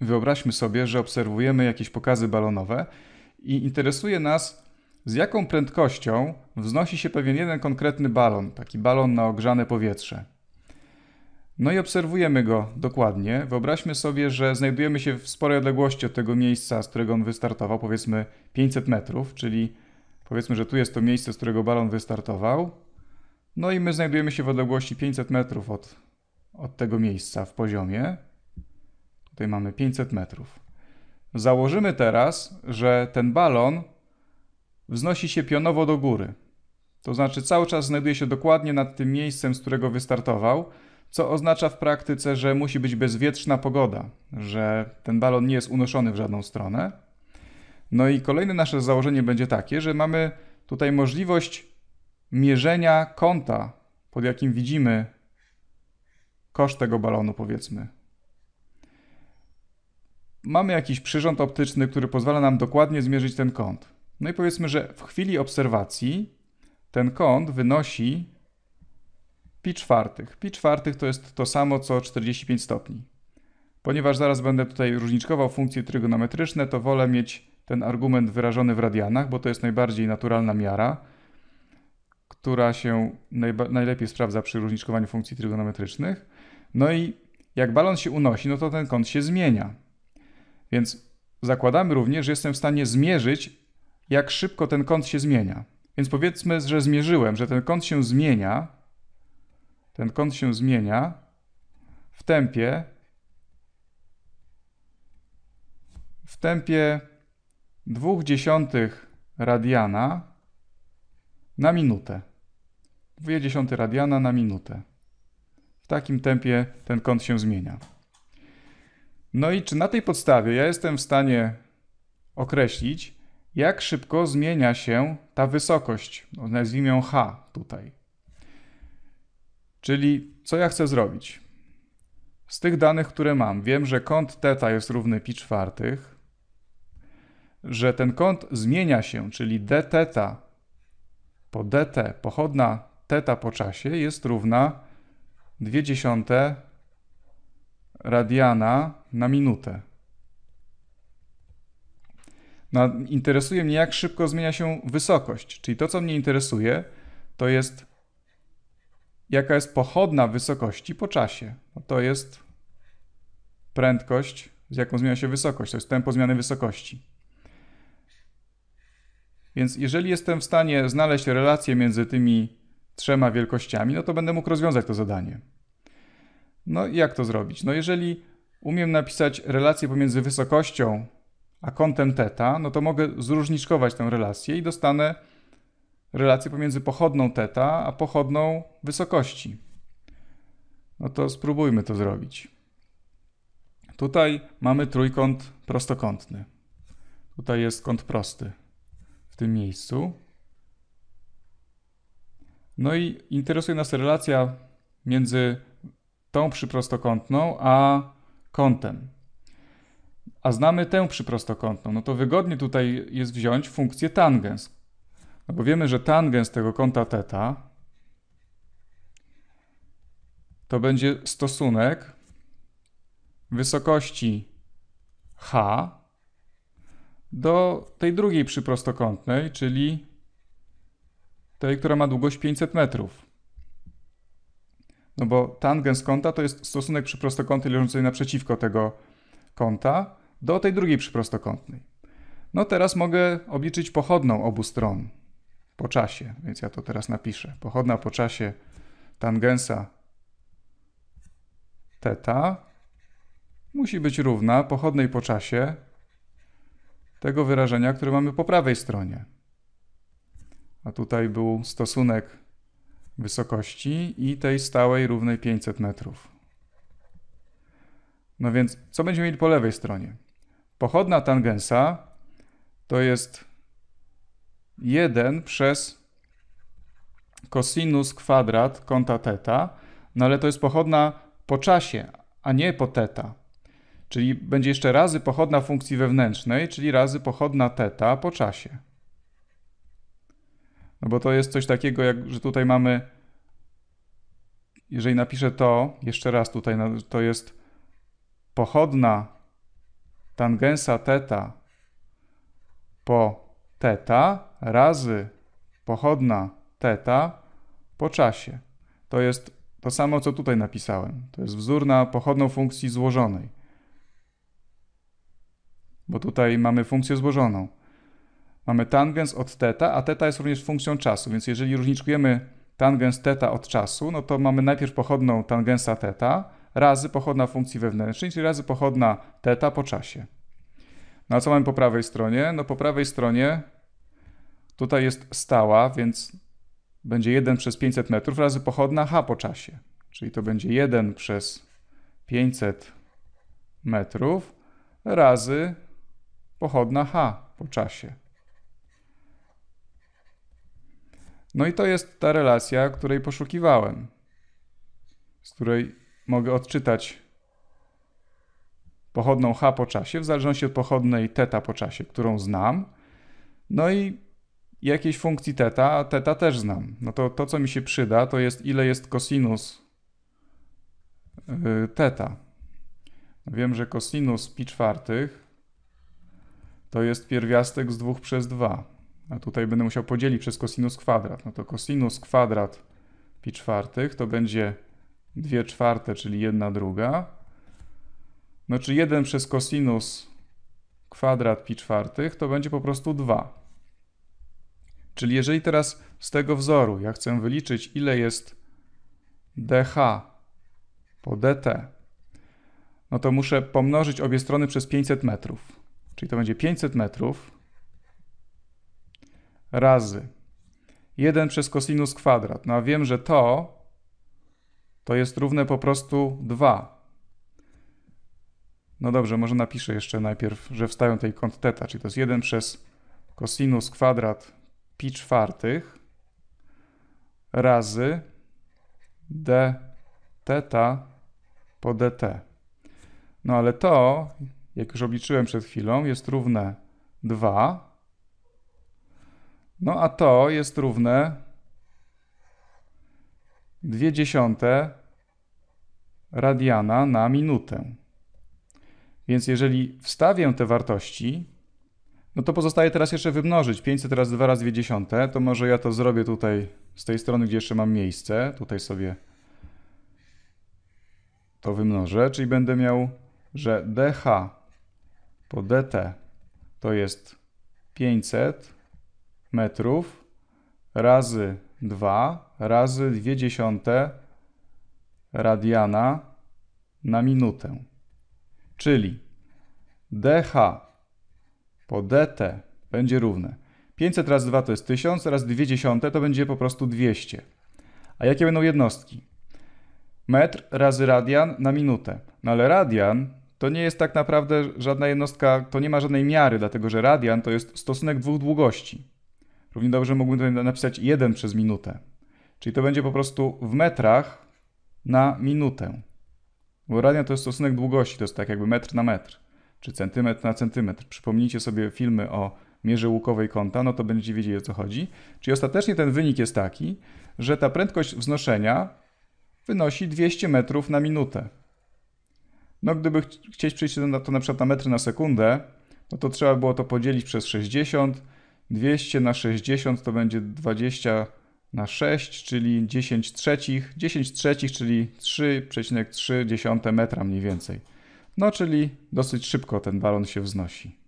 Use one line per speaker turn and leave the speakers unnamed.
Wyobraźmy sobie, że obserwujemy jakieś pokazy balonowe i interesuje nas, z jaką prędkością wznosi się pewien jeden konkretny balon, taki balon na ogrzane powietrze. No i obserwujemy go dokładnie. Wyobraźmy sobie, że znajdujemy się w sporej odległości od tego miejsca, z którego on wystartował, powiedzmy 500 metrów, czyli powiedzmy, że tu jest to miejsce, z którego balon wystartował. No i my znajdujemy się w odległości 500 metrów od, od tego miejsca w poziomie. Tutaj mamy 500 metrów. Założymy teraz, że ten balon wznosi się pionowo do góry. To znaczy cały czas znajduje się dokładnie nad tym miejscem, z którego wystartował, co oznacza w praktyce, że musi być bezwietrzna pogoda, że ten balon nie jest unoszony w żadną stronę. No i kolejne nasze założenie będzie takie, że mamy tutaj możliwość mierzenia kąta, pod jakim widzimy koszt tego balonu, powiedzmy mamy jakiś przyrząd optyczny, który pozwala nam dokładnie zmierzyć ten kąt. No i powiedzmy, że w chwili obserwacji ten kąt wynosi pi czwartych. Pi czwartych to jest to samo co 45 stopni. Ponieważ zaraz będę tutaj różniczkował funkcje trygonometryczne, to wolę mieć ten argument wyrażony w radianach, bo to jest najbardziej naturalna miara, która się najlepiej sprawdza przy różniczkowaniu funkcji trygonometrycznych. No i jak balon się unosi, no to ten kąt się zmienia. Więc zakładamy również, że jestem w stanie zmierzyć, jak szybko ten kąt się zmienia. Więc powiedzmy, że zmierzyłem, że ten kąt się zmienia, ten kąt się zmienia w tempie w tempie dwóch dziesiątych radiana na minutę. 2 dziesiąty radiana na minutę. W takim tempie ten kąt się zmienia. No i czy na tej podstawie ja jestem w stanie określić, jak szybko zmienia się ta wysokość, no, nazwijmy ją h tutaj. Czyli co ja chcę zrobić? Z tych danych, które mam, wiem, że kąt teta jest równy pi czwartych, że ten kąt zmienia się, czyli dθ po dt, pochodna teta po czasie jest równa 0,2 dziesiąte radiana na minutę. No, interesuje mnie, jak szybko zmienia się wysokość. Czyli to, co mnie interesuje, to jest jaka jest pochodna wysokości po czasie. No, to jest prędkość, z jaką zmienia się wysokość. To jest tempo zmiany wysokości. Więc jeżeli jestem w stanie znaleźć relację między tymi trzema wielkościami, no to będę mógł rozwiązać to zadanie. No i jak to zrobić? No jeżeli umiem napisać relację pomiędzy wysokością a kątem θ, no to mogę zróżniczkować tę relację i dostanę relację pomiędzy pochodną θ a pochodną wysokości. No to spróbujmy to zrobić. Tutaj mamy trójkąt prostokątny. Tutaj jest kąt prosty w tym miejscu. No i interesuje nas relacja między tą przyprostokątną a kątem. A znamy tę przyprostokątną, no to wygodnie tutaj jest wziąć funkcję tangens. No bo wiemy, że tangens tego kąta θ to będzie stosunek wysokości h do tej drugiej przyprostokątnej, czyli tej, która ma długość 500 metrów. No bo tangens kąta to jest stosunek przy prostokątnej leżącej naprzeciwko tego kąta do tej drugiej przyprostokątnej. No teraz mogę obliczyć pochodną obu stron po czasie, więc ja to teraz napiszę. Pochodna po czasie tangensa θ musi być równa pochodnej po czasie tego wyrażenia, które mamy po prawej stronie. A tutaj był stosunek wysokości i tej stałej równej 500 metrów. No więc co będziemy mieli po lewej stronie? Pochodna tangensa to jest 1 przez kosinus kwadrat kąta teta, no ale to jest pochodna po czasie, a nie po teta. Czyli będzie jeszcze razy pochodna funkcji wewnętrznej, czyli razy pochodna teta po czasie. No bo to jest coś takiego, jak, że tutaj mamy, jeżeli napiszę to, jeszcze raz tutaj, to jest pochodna tangensa teta po teta razy pochodna teta po czasie. To jest to samo, co tutaj napisałem. To jest wzór na pochodną funkcji złożonej. Bo tutaj mamy funkcję złożoną. Mamy tangens od teta, a teta jest również funkcją czasu, więc jeżeli różniczkujemy tangens teta od czasu, no to mamy najpierw pochodną tangensa teta razy pochodna funkcji wewnętrznej, czyli razy pochodna teta po czasie. No a co mamy po prawej stronie? No po prawej stronie tutaj jest stała, więc będzie 1 przez 500 metrów razy pochodna h po czasie. Czyli to będzie 1 przez 500 metrów razy pochodna h po czasie. No i to jest ta relacja, której poszukiwałem, z której mogę odczytać pochodną h po czasie, w zależności od pochodnej teta po czasie, którą znam. No i jakiejś funkcji teta, a teta też znam. No to to, co mi się przyda, to jest ile jest kosinus y, teta. No wiem, że kosinus pi czwartych to jest pierwiastek z 2 przez 2. A tutaj będę musiał podzielić przez cosinus kwadrat. No to cosinus kwadrat pi czwartych to będzie 2 czwarte, czyli 1 druga. No czy 1 przez cosinus kwadrat pi czwartych to będzie po prostu 2. Czyli jeżeli teraz z tego wzoru ja chcę wyliczyć ile jest dh po dt, no to muszę pomnożyć obie strony przez 500 metrów. Czyli to będzie 500 metrów razy 1 przez kosinus kwadrat. No a wiem, że to to jest równe po prostu 2. No dobrze, może napiszę jeszcze najpierw, że wstają tej kąt teta, czyli to jest 1 przez kosinus kwadrat pi czwartych razy d teta po dt. No ale to, jak już obliczyłem przed chwilą, jest równe 2 no a to jest równe 2 dziesiąte radiana na minutę. Więc jeżeli wstawię te wartości, no to pozostaje teraz jeszcze wymnożyć 500 razy 2 razy 20, to może ja to zrobię tutaj z tej strony, gdzie jeszcze mam miejsce. Tutaj sobie to wymnożę, czyli będę miał, że dh po dt to jest 500 metrów razy 2 razy 2 dziesiąte radiana na minutę. Czyli dH po dt będzie równe 500 razy 2 to jest 1000, razy 2 dziesiąte to będzie po prostu 200. A jakie będą jednostki? Metr razy radian na minutę. No ale radian to nie jest tak naprawdę żadna jednostka, to nie ma żadnej miary, dlatego że radian to jest stosunek dwóch długości. Równie dobrze mógłbym tutaj napisać 1 przez minutę. Czyli to będzie po prostu w metrach na minutę. Bo radia to jest stosunek długości, to jest tak jakby metr na metr, czy centymetr na centymetr. Przypomnijcie sobie filmy o mierze łukowej kąta, no to będziecie wiedzieli o co chodzi. Czyli ostatecznie ten wynik jest taki, że ta prędkość wznoszenia wynosi 200 metrów na minutę. No gdyby chcieć przejść na to na przykład na metry na sekundę, no to trzeba było to podzielić przez 60, 200 na 60 to będzie 20 na 6, czyli 10 trzecich. 10 trzecich, czyli 3,3 metra mniej więcej. No, czyli dosyć szybko ten balon się wznosi.